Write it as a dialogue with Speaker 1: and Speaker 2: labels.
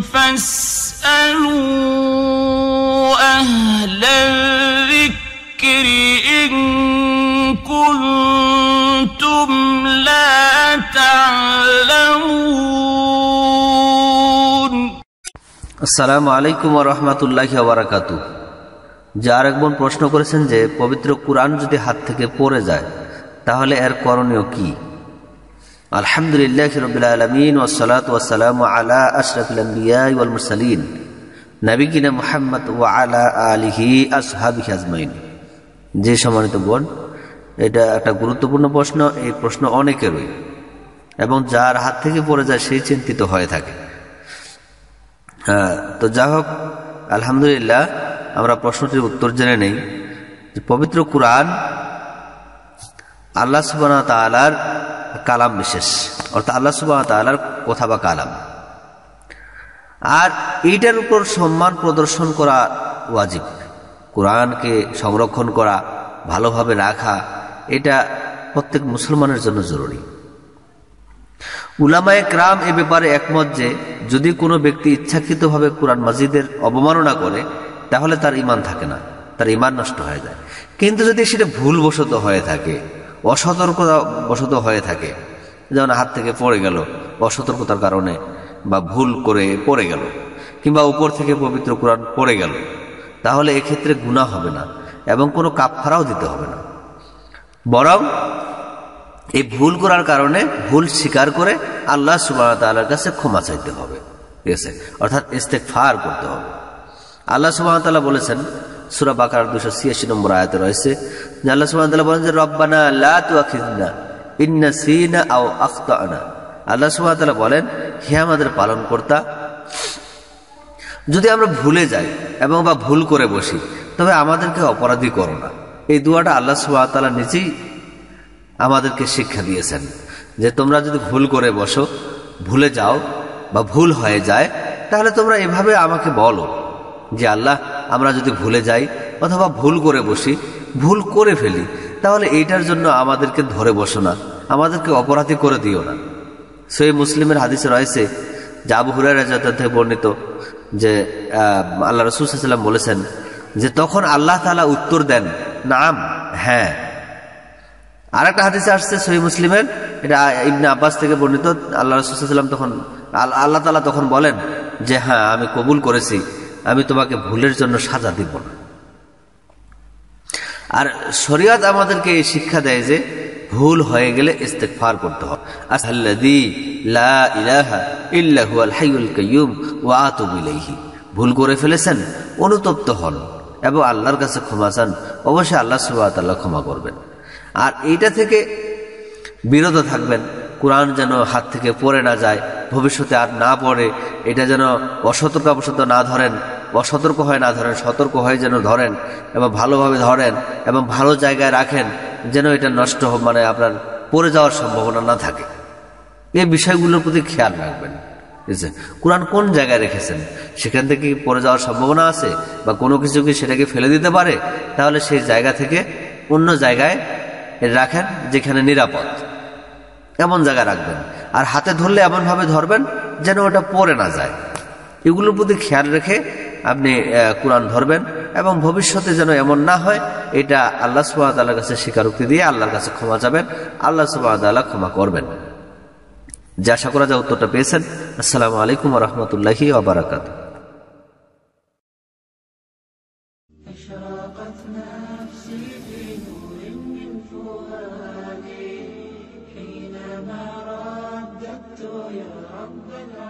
Speaker 1: فاسألوا أهل الذكر إن كنتم لا تعلمون আসসালামু আলাইকুম রহমতুল্লাহ বারাকাতু যার একজন প্রশ্ন করেছেন যে পবিত্র কোরআন যদি হাত থেকে পড়ে যায় তাহলে এর করণীয় কী আলহামদুলিল্লাহ রবিল আলমিন ওসলাত ওসালাম আলা আশরফুল আম্বিয়াল মুরসালিন নাবিকিনা মোহাম্মদ ও আলা আলিহি আসহাবি আজমাইন যে সম্মানিত বোন এটা একটা গুরুত্বপূর্ণ প্রশ্ন এই প্রশ্ন অনেকেরই এবং যার হাত থেকে পড়ে যায় সেই চিন্তিত হয়ে থাকে হ্যাঁ তো যা হোক আলহামদুলিল্লাহ আমরা প্রশ্নটির উত্তর জেনে নেই পবিত্র কোরআন আল্লাহ সুবাহ তালার কালাম বিশেষ অর্থাৎ আল্লাহ সুবাহ তালার কথা বা কালাম আর এইটার উপর সম্মান প্রদর্শন করা ওয়াজিব কোরআনকে সংরক্ষণ করা ভালোভাবে রাখা এটা প্রত্যেক মুসলমানের জন্য জরুরি উলামায় ক্রাম এ ব্যাপারে একমত যে যদি কোনো ব্যক্তি ইচ্ছাকৃতভাবে কোরআন মাজিদের অবমাননা করে তাহলে তার ইমান থাকে না তার ইমান নষ্ট হয়ে যায় কিন্তু যদি সেটা ভুলবশত হয়ে থাকে অসতর্কতা বশত হয়ে থাকে যেমন হাত থেকে পড়ে গেল অসতর্কতার কারণে বা ভুল করে পড়ে গেল কিংবা উপর থেকে পবিত্র কোরআন পড়ে গেল তাহলে এক্ষেত্রে গুণা হবে না এবং কোনো কাপফারাও দিতে হবে না বরং এই ভুল করার কারণে ভুল স্বীকার করে আল্লাহ সুবাহ তাল্লার কাছে ক্ষমা চাইতে হবে ঠিক আছে অর্থাৎ ফার করতে হবে আল্লাহ সুবাহতাল্লাহ বলেছেন সুরা বাকার দুশো ছিয়াশি নম্বর আয়াতে রয়েছে আল্লাহ সুবাহ বলেন যে রব্বানা লা তুয়াখিদনা ইন্না সিনা আও আখতানা আল্লাহ সুবাহ বলেন হে আমাদের পালন কর্তা যদি আমরা ভুলে যাই এবং বা ভুল করে বসি তবে আমাদেরকে অপরাধী করো না এই দুয়াটা আল্লাহ সুবাহ নিজেই আমাদেরকে শিক্ষা দিয়েছেন যে তোমরা যদি ভুল করে বসো ভুলে যাও বা ভুল হয়ে যায় তাহলে তোমরা এভাবে আমাকে বলো যে আল্লাহ আমরা যদি ভুলে যাই অথবা ভুল করে বসি ভুল করে ফেলি তাহলে এইটার জন্য আমাদেরকে ধরে বসো না আমাদেরকে অপরাধী করে দিও না সেই মুসলিমের হাদিসে রয়েছে যে আবু থেকে বর্ণিত যে আল্লাহ রসুলাম বলেছেন যে তখন আল্লাহ তালা উত্তর দেন নাম হ্যাঁ আর একটা হাদিসে আসছে সহি মুসলিমের এটা ইবনে আব্বাস থেকে বর্ণিত আল্লাহ রসুলাম তখন আল্লাহ তালা তখন বলেন যে হ্যাঁ আমি কবুল করেছি আমি তোমাকে ভুলের জন্য সাজা দিব না আর শরিয়ত আমাদেরকে এই শিক্ষা দেয় যে ভুল হয়ে গেলে ইস্তেকফার করতে হবে লা ইলাহা আল হাইউল কাইয়ুম ওয়া ভুল করে ফেলেছেন অনুতপ্ত হন এবং আল্লাহর কাছে ক্ষমা চান অবশ্যই আল্লাহ সুবাহ ক্ষমা করবেন আর এইটা থেকে বিরত থাকবেন কোরআন যেন হাত থেকে পড়ে না যায় ভবিষ্যতে আর না পড়ে এটা যেন অসতর্ক অবসত না ধরেন অসতর্ক হয় না ধরেন সতর্ক হয় যেন ধরেন এবং ভালোভাবে ধরেন এবং ভালো জায়গায় রাখেন যেন এটা নষ্ট মানে আপনার পড়ে যাওয়ার সম্ভাবনা না থাকে এই বিষয়গুলোর প্রতি খেয়াল রাখবেন কোরআন কোন জায়গায় রেখেছেন সেখান থেকে পড়ে যাওয়ার সম্ভাবনা আছে বা কোনো কিছু কি সেটাকে ফেলে দিতে পারে তাহলে সেই জায়গা থেকে অন্য জায়গায় রাখেন যেখানে নিরাপদ এমন জায়গা রাখবেন আর হাতে ধরলে এমনভাবে ধরবেন যেন ওটা পরে না যায় এগুলোর প্রতি খেয়াল রেখে আপনি কোরআন ধরবেন এবং ভবিষ্যতে যেন এমন না হয় এটা আল্লাহ সুবাহতাল্লার কাছে স্বীকারোক্তি দিয়ে আল্লাহর কাছে ক্ষমা যাবেন আল্লাহ সুবাহতাল্লাহ ক্ষমা করবেন যে আশা করা যা উত্তরটা পেয়েছেন আসসালামু আলাইকুম রহমতুল্লাহি আবরাকাতু Yeah.